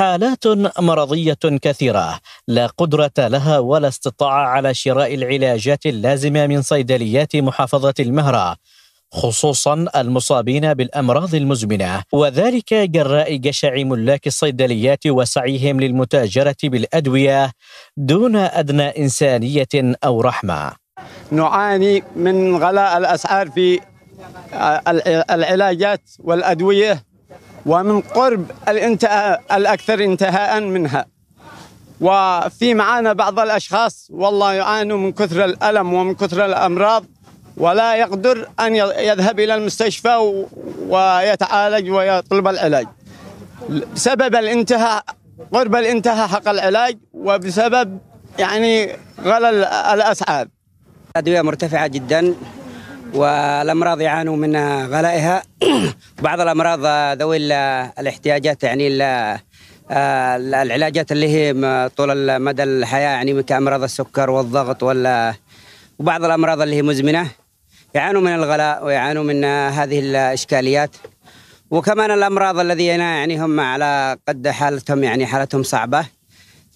حالات مرضيه كثيره لا قدره لها ولا استطاعه على شراء العلاجات اللازمه من صيدليات محافظه المهره خصوصا المصابين بالامراض المزمنه وذلك جراء جشع ملاك الصيدليات وسعيهم للمتاجره بالادويه دون ادنى انسانيه او رحمه. نعاني من غلاء الاسعار في العلاجات والادويه ومن قرب الانتهاء الأكثر انتهاء منها وفي معانا بعض الأشخاص والله يعانوا من كثر الألم ومن كثر الأمراض ولا يقدر أن يذهب إلى المستشفى ويتعالج ويطلب العلاج بسبب الانتهاء قرب الانتهاء حق العلاج وبسبب يعني غلى الأسعار أدوية مرتفعة جدا والامراض يعانوا من غلائها بعض الامراض ذوي الاحتياجات يعني آه، العلاجات اللي هي طول مدى الحياه يعني كامراض السكر والضغط ولا وبعض الامراض اللي هي مزمنه يعانوا من الغلاء ويعانوا من هذه الاشكاليات وكمان الامراض الذين يعني هم على قد حالتهم يعني حالتهم صعبه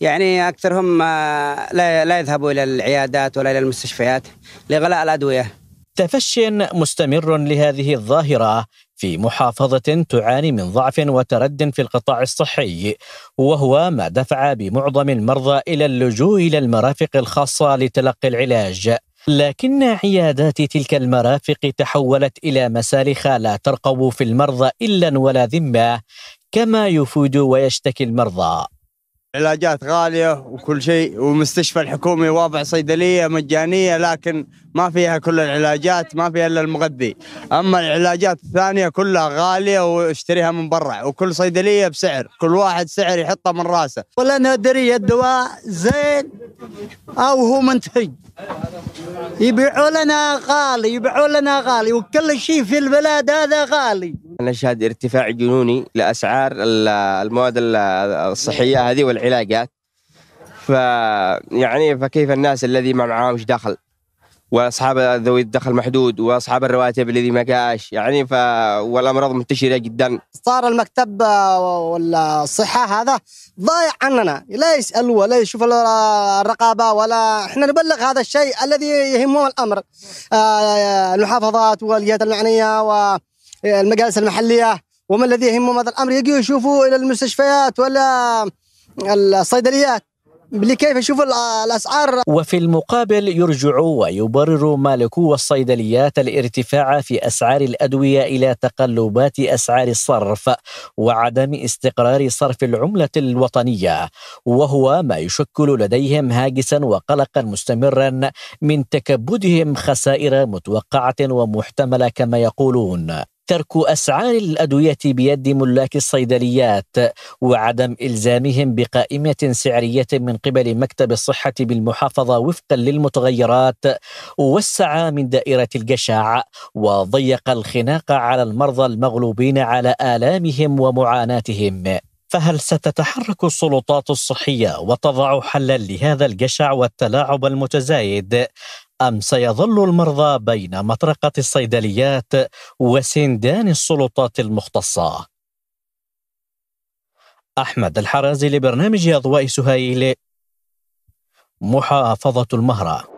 يعني اكثرهم آه، لا يذهبوا الى العيادات ولا الى المستشفيات لغلاء الادويه تفش مستمر لهذه الظاهره في محافظه تعاني من ضعف وترد في القطاع الصحي وهو ما دفع بمعظم المرضى الى اللجوء الى المرافق الخاصه لتلقي العلاج لكن عيادات تلك المرافق تحولت الى مسالخ لا ترقب في المرضى الا ولا ذمه كما يفود ويشتكي المرضى علاجات غالية وكل شيء ومستشفى الحكومي واضع صيدلية مجانية لكن ما فيها كل العلاجات ما فيها إلا المغذي أما العلاجات الثانية كلها غالية واشتريها من برا وكل صيدلية بسعر كل واحد سعر يحطه من راسه ولا ندري الدواء زين أو هو منتج يبيعوا لنا غالي يبيعوا لنا غالي وكل شيء في البلاد هذا غالي نشهد ارتفاع جنوني لاسعار المواد الصحيه هذه والعلاجات ف يعني فكيف الناس الذي ما معهمش دخل واصحاب ذوي الدخل محدود واصحاب الرواتب الذي ما جاش يعني ف والامراض منتشره جدا صار المكتب آه، والصحه هذا ضايع عننا لا يسال ولا يشوف الرقابه ولا احنا نبلغ هذا الشيء الذي يهمه الامر آه، آه، المحافظات والجهات المعنيه و المجالس المحليه وما الذي يهمهم هذا الامر يجوا يشوفوا الى المستشفيات ولا الصيدليات لكيف يشوفوا الاسعار وفي المقابل يرجع ويبرر مالكو الصيدليات الارتفاع في اسعار الادويه الى تقلبات اسعار الصرف وعدم استقرار صرف العمله الوطنيه وهو ما يشكل لديهم هاجسا وقلقا مستمرا من تكبدهم خسائر متوقعه ومحتمله كما يقولون ترك أسعار الأدوية بيد ملاك الصيدليات وعدم إلزامهم بقائمة سعرية من قبل مكتب الصحة بالمحافظة وفقا للمتغيرات وسع من دائرة الجشع وضيق الخناق على المرضى المغلوبين على آلامهم ومعاناتهم فهل ستتحرك السلطات الصحية وتضع حلا لهذا الجشع والتلاعب المتزايد أم سيظل المرضى بين مطرقة الصيدليات وسندان السلطات المختصة؟ أحمد الحرازي لبرنامج أضواء سهيل محافظة المهرة